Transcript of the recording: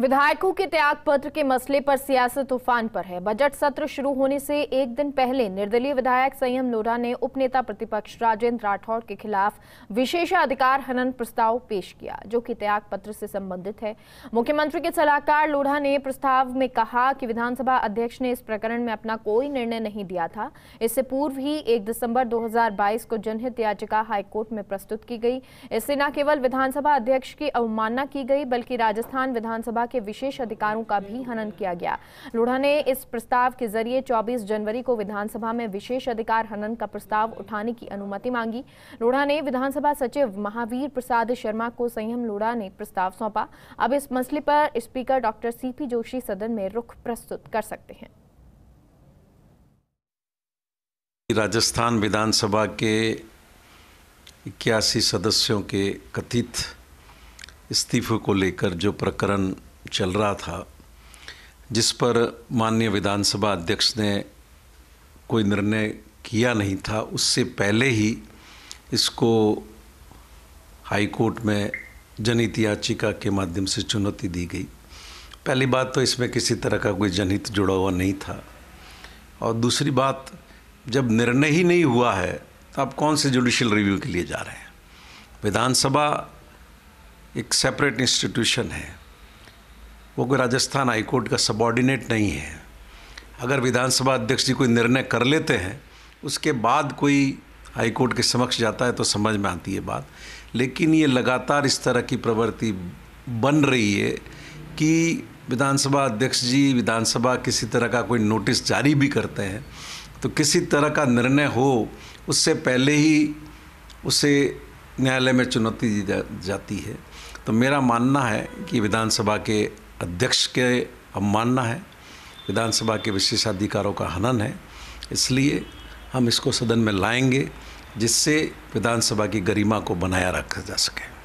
विधायकों के त्याग पत्र के मसले पर सियासत तूफान पर है बजट सत्र शुरू होने से एक दिन पहले निर्दलीय विधायक संयम लोढ़ा ने उपनेता प्रतिपक्ष राजेंद्र राठौड़ के खिलाफ विशेषाधिकार हनन प्रस्ताव पेश किया जो कि त्याग पत्र से संबंधित है मुख्यमंत्री के सलाहकार लोढ़ा ने प्रस्ताव में कहा कि विधानसभा अध्यक्ष ने इस प्रकरण में अपना कोई निर्णय नहीं दिया था इससे पूर्व ही एक दिसंबर दो को जनहित याचिका हाईकोर्ट में प्रस्तुत की गई इससे न केवल विधानसभा अध्यक्ष की अवमानना की गई बल्कि राजस्थान विधानसभा के विशेष अधिकारों का भी हनन किया गया लोढ़ा ने इस प्रस्ताव के जरिए 24 जनवरी को विधानसभा में विशेष अधिकार हनन का प्रस्ताव उठाने की अनुमति मांगी लोढ़ा ने विधानसभा सचिव महावीर प्रसाद शर्मा को संयम लोढ़ा ने प्रस्ताव सौंपा अब इस मसले पर स्पीकर डॉक्टर सी जोशी सदन में रुख प्रस्तुत कर सकते हैं राजस्थान विधानसभा के इक्यासी सदस्यों के कथित इस्तीफे को लेकर जो प्रकरण चल रहा था जिस पर माननीय विधानसभा अध्यक्ष ने कोई निर्णय किया नहीं था उससे पहले ही इसको हाईकोर्ट में जनहित याचिका के माध्यम से चुनौती दी गई पहली बात तो इसमें किसी तरह का कोई जनहित जुड़ा हुआ नहीं था और दूसरी बात जब निर्णय ही नहीं हुआ है तो आप कौन से जुडिशियल रिव्यू के लिए जा रहे हैं विधानसभा एक सेपरेट इंस्टीट्यूशन है वो कोई राजस्थान हाईकोर्ट का सबॉर्डिनेट नहीं है अगर विधानसभा अध्यक्ष जी कोई निर्णय कर लेते हैं उसके बाद कोई हाईकोर्ट के समक्ष जाता है तो समझ में आती है बात लेकिन ये लगातार इस तरह की प्रवृत्ति बन रही है कि विधानसभा अध्यक्ष जी विधानसभा किसी तरह का कोई नोटिस जारी भी करते हैं तो किसी तरह का निर्णय हो उससे पहले ही उसे न्यायालय में चुनौती दी जा, जाती है तो मेरा मानना है कि विधानसभा के अध्यक्ष के अवमानना है विधानसभा के विशेषाधिकारों का हनन है इसलिए हम इसको सदन में लाएंगे जिससे विधानसभा की गरिमा को बनाया रखा जा सके